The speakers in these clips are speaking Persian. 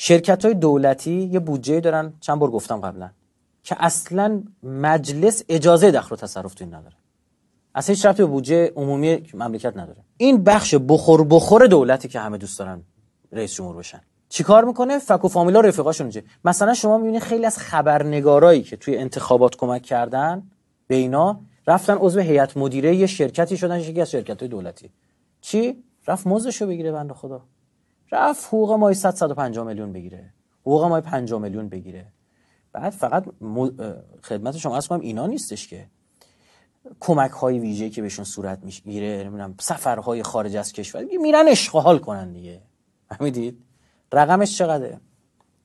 شرکت های دولتی یه بودجه دارن چند بار گفتم قبلا که اصلا مجلس اجازه دخل و تصرف تو این نداره اصلا هیچ ربطی بودجه عمومی مملکت نداره این بخش بخور بخور دولتی که همه دوست دارن رئیس جمهور بشن چیکار میکنه فک و فامیلا رفیقاشون چه مثلا شما میبینید خیلی از خبرنگارایی که توی انتخابات کمک کردن به اینا رفتن عضو هیئت مدیره یه شرکتی شدن یکی از شرکت‌های دولتی چی رفت مزدشو بگیره بنده خدا رفت حقوق مای 100 150 میلیون بگیره حقوق مای 50 میلیون بگیره بعد فقط خدمت شما از کنم اینا نیستش که کمک های ویژه که بهشون صورت میگیره نمیدونم سفرهای خارج از کشور میرن اشغال کنن دیگه همیدید؟ رقمش چقدره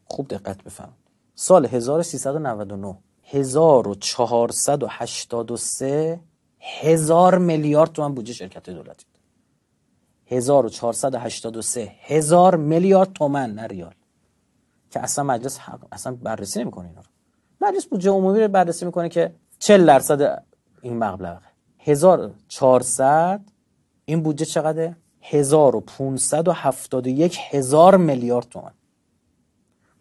خوب دقت بفهم سال 1399 1483 هزار میلیارد تومن بودجه شرکت دولتی 1483 هزار میلیارد تومن نه ریال که اصلا مجلس حق... اصلا بررسی نمیکنه اینا رو مجلس بودجه عمومی رو بررسی میکنه که 40 درصد این مبلغ 1400 این بودجه چقدره 1571 هزار میلیارد تومن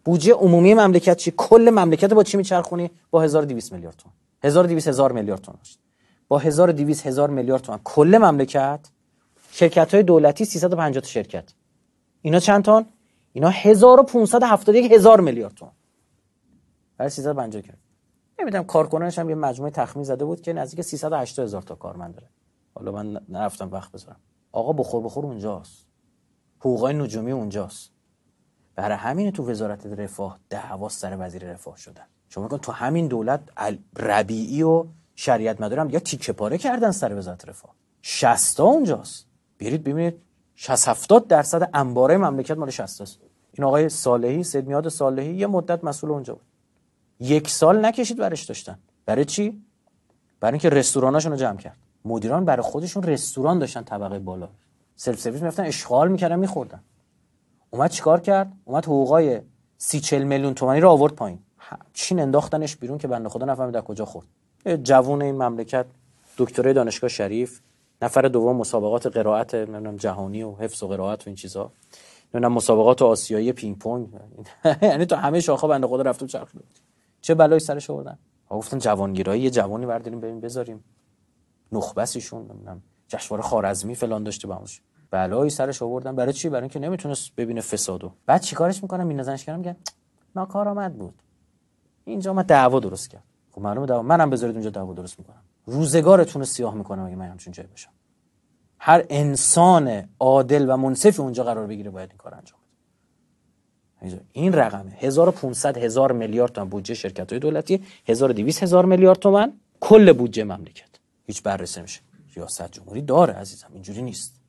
بودجه عمومی مملکت چی کل مملکت با چی میچرخونی با 1200 میلیارد تومن 1200 هزار میلیارد تومن با 1200 هزار میلیارد تومن کل مملکت شرکت های دولتی 350 تا شرکت اینا چند تان؟ اینا 1571 هزار میلیارد تومان برای 350 کرد نمیدونم کارکنانش هم یه مجموعه تخمین زده بود که نزدیک 380 هزار تا کارمند داره حالا من نرفتم وقت بذارم آقا بخور بخور اونجاست حقوقای نجومی اونجاست برای همین تو وزارت رفاه دعوا سر وزیر رفاه شدن شما کن تو همین دولت ربیعی و شریعت مدارم یا تیکه پاره کردن سر وزارت رفاه شستا اونجاست برید ببینید 60 70 درصد انباره مملکت مال 60 است این آقای صالحی سید میاد صالحی یه مدت مسئول اونجا بود یک سال نکشید برش داشتن برای چی برای اینکه رستوراناشونو رو جمع کرد مدیران برای خودشون رستوران داشتن طبقه بالا سلف سرویس میفتن اشغال میکردن میخوردن اومد چیکار کرد اومد حقوقای 30 40 میلیون تومانی رو آورد پایین چین انداختنش بیرون که بنده خدا نفهمید کجا خورد جوون این مملکت دکترای دانشگاه شریف نفر دوم مسابقات قرائت نمیدونم جهانی و حفظ و قرائت و این چیزا نمیدونم مسابقات آسیایی پینگ پونگ یعنی تو همه شاخه بنده خدا رفتم چرخیدم چه بلایی سرش آوردن گفتن جوانگیرایی یه جوانی برداریم ببین بذاریم نخبسیشون نمیدونم جشنواره خارزمی فلان داشته بامش بلایی سرش آوردن برای چی برای اینکه نمیتونست ببینه فسادو بعد چیکارش میکنم نزنش کردم میگن ناکارآمد بود اینجا ما دعوا درست کرد خب معلومه دعوا منم بذارید اونجا دعوا درست میکنم روزگارتون رو سیاه میکنم اگه من همچون جایی باشم هر انسان عادل و منصفی اونجا قرار بگیره باید این کار انجام این رقمه 1500 هزار میلیارد تومن بودجه شرکت های دولتی 1200 هزار میلیارد تومن کل بودجه مملکت هیچ بررسی میشه ریاست جمهوری داره عزیزم اینجوری نیست